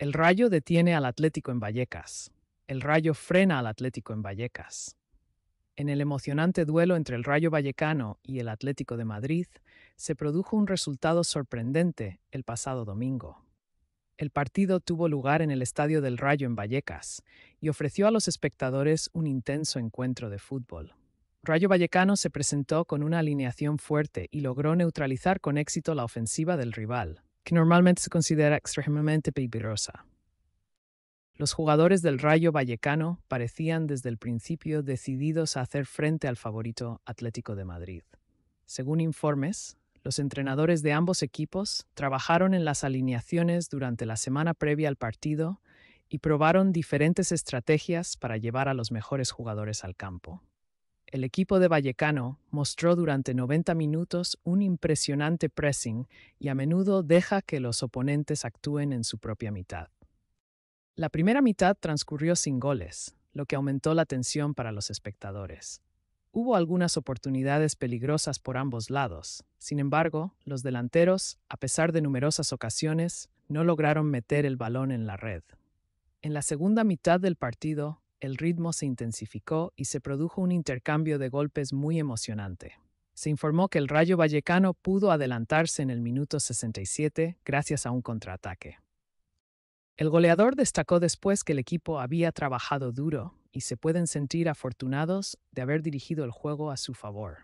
El rayo detiene al Atlético en Vallecas. El rayo frena al Atlético en Vallecas. En el emocionante duelo entre el Rayo Vallecano y el Atlético de Madrid, se produjo un resultado sorprendente el pasado domingo. El partido tuvo lugar en el Estadio del Rayo en Vallecas y ofreció a los espectadores un intenso encuentro de fútbol. Rayo Vallecano se presentó con una alineación fuerte y logró neutralizar con éxito la ofensiva del rival, normalmente se considera extremadamente peligrosa. Los jugadores del Rayo Vallecano parecían desde el principio decididos a hacer frente al favorito Atlético de Madrid. Según informes, los entrenadores de ambos equipos trabajaron en las alineaciones durante la semana previa al partido y probaron diferentes estrategias para llevar a los mejores jugadores al campo el equipo de Vallecano mostró durante 90 minutos un impresionante pressing y a menudo deja que los oponentes actúen en su propia mitad. La primera mitad transcurrió sin goles, lo que aumentó la tensión para los espectadores. Hubo algunas oportunidades peligrosas por ambos lados. Sin embargo, los delanteros, a pesar de numerosas ocasiones, no lograron meter el balón en la red. En la segunda mitad del partido, el ritmo se intensificó y se produjo un intercambio de golpes muy emocionante. Se informó que el Rayo Vallecano pudo adelantarse en el minuto 67 gracias a un contraataque. El goleador destacó después que el equipo había trabajado duro y se pueden sentir afortunados de haber dirigido el juego a su favor.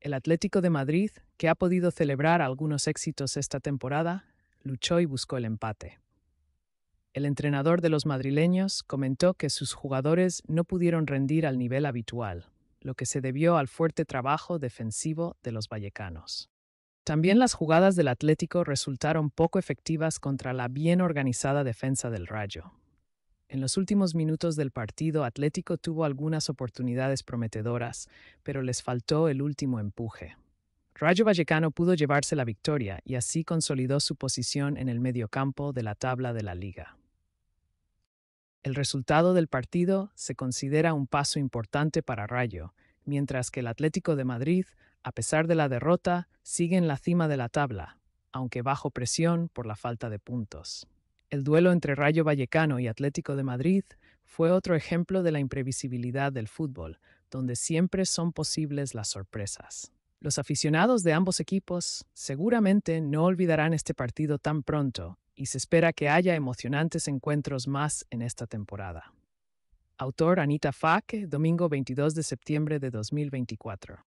El Atlético de Madrid, que ha podido celebrar algunos éxitos esta temporada, luchó y buscó el empate el entrenador de los madrileños comentó que sus jugadores no pudieron rendir al nivel habitual, lo que se debió al fuerte trabajo defensivo de los vallecanos. También las jugadas del Atlético resultaron poco efectivas contra la bien organizada defensa del Rayo. En los últimos minutos del partido, Atlético tuvo algunas oportunidades prometedoras, pero les faltó el último empuje. Rayo Vallecano pudo llevarse la victoria y así consolidó su posición en el mediocampo de la tabla de la liga. El resultado del partido se considera un paso importante para Rayo, mientras que el Atlético de Madrid, a pesar de la derrota, sigue en la cima de la tabla, aunque bajo presión por la falta de puntos. El duelo entre Rayo Vallecano y Atlético de Madrid fue otro ejemplo de la imprevisibilidad del fútbol, donde siempre son posibles las sorpresas. Los aficionados de ambos equipos seguramente no olvidarán este partido tan pronto y se espera que haya emocionantes encuentros más en esta temporada. Autor Anita Faque, domingo 22 de septiembre de 2024.